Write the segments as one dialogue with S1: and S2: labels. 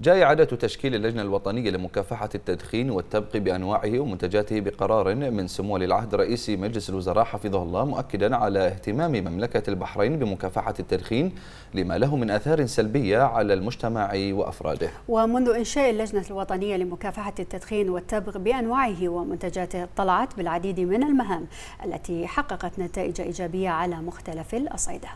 S1: جاء إعادة تشكيل اللجنة الوطنية لمكافحة التدخين والتبق بأنواعه ومنتجاته بقرار من سمو ولي العهد رئيس مجلس الوزراء حفظه الله مؤكدا على اهتمام مملكة البحرين بمكافحة التدخين لما له من أثار سلبية على المجتمع وأفراده ومنذ إنشاء اللجنة الوطنية لمكافحة التدخين والتبغ بأنواعه ومنتجاته طلعت بالعديد من المهام التي حققت نتائج إيجابية على مختلف الأصعدة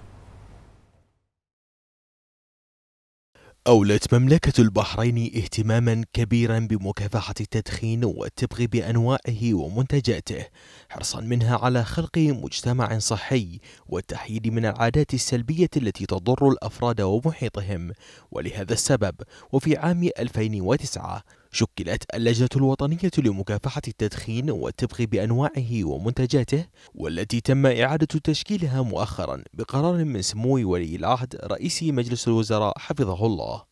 S1: أولت مملكة البحرين اهتماما كبيرا بمكافحة التدخين والتبغ بأنواعه ومنتجاته حرصا منها على خلق مجتمع صحي والتحييد من العادات السلبية التي تضر الأفراد ومحيطهم ولهذا السبب وفي عام 2009 شكلت اللجنة الوطنية لمكافحة التدخين والتبغ بأنواعه ومنتجاته والتي تم إعادة تشكيلها مؤخرا بقرار من سمو ولي العهد رئيس مجلس الوزراء حفظه الله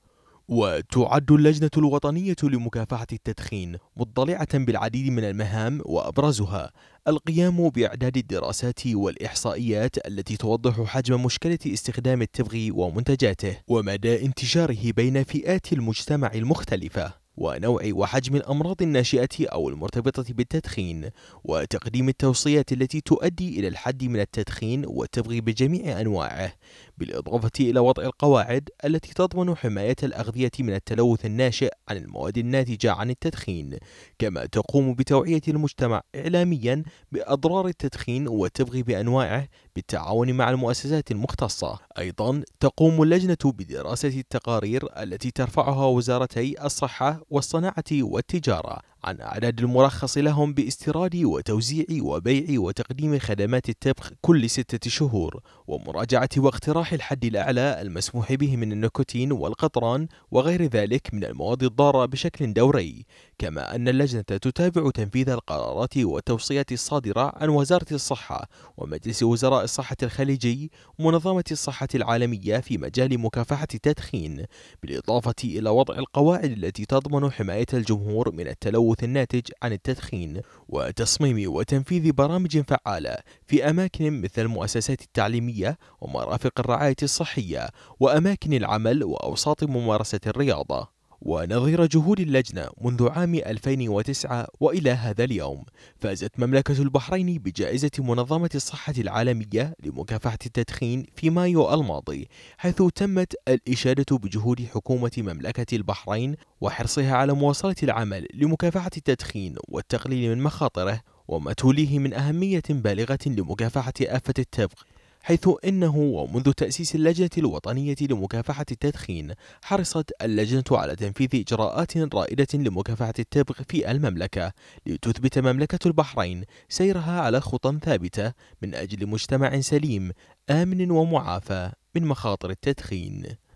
S1: وتعد اللجنة الوطنية لمكافحة التدخين مضطلعة بالعديد من المهام وأبرزها القيام بإعداد الدراسات والإحصائيات التي توضح حجم مشكلة استخدام التبغ ومنتجاته ومدى انتشاره بين فئات المجتمع المختلفة ونوع وحجم الأمراض الناشئة أو المرتبطة بالتدخين وتقديم التوصيات التي تؤدي إلى الحد من التدخين والتبغي بجميع أنواعه بالإضافة إلى وضع القواعد التي تضمن حماية الأغذية من التلوث الناشئ عن المواد الناتجة عن التدخين كما تقوم بتوعية المجتمع إعلاميا بأضرار التدخين والتبغي بأنواعه بالتعاون مع المؤسسات المختصة أيضا تقوم اللجنة بدراسة التقارير التي ترفعها وزارتي الصحة والصناعة والتجارة عن أعداد المرخص لهم باستيراد وتوزيع وبيع وتقديم خدمات الطبخ كل ستة شهور ومراجعة واقتراح الحد الأعلى المسموح به من النيكوتين والقطران وغير ذلك من المواد الضارة بشكل دوري كما أن اللجنة تتابع تنفيذ القرارات والتوصيات الصادرة عن وزارة الصحة ومجلس وزراء الصحة الخليجي ومنظمة الصحة العالمية في مجال مكافحة التدخين بالإضافة إلى وضع القواعد التي تضمن حماية الجمهور من التلوث التلوث الناتج عن التدخين وتصميم وتنفيذ برامج فعالة في أماكن مثل المؤسسات التعليمية ومرافق الرعاية الصحية وأماكن العمل وأوساط ممارسة الرياضة ونظير جهود اللجنة منذ عام 2009 وإلى هذا اليوم فازت مملكة البحرين بجائزة منظمة الصحة العالمية لمكافحة التدخين في مايو الماضي حيث تمت الإشادة بجهود حكومة مملكة البحرين وحرصها على مواصلة العمل لمكافحة التدخين والتقليل من مخاطره وما توليه من أهمية بالغة لمكافحة آفة التبغ حيث انه ومنذ تاسيس اللجنه الوطنيه لمكافحه التدخين حرصت اللجنه على تنفيذ اجراءات رائده لمكافحه التبغ في المملكه لتثبت مملكه البحرين سيرها على خطى ثابته من اجل مجتمع سليم امن ومعافى من مخاطر التدخين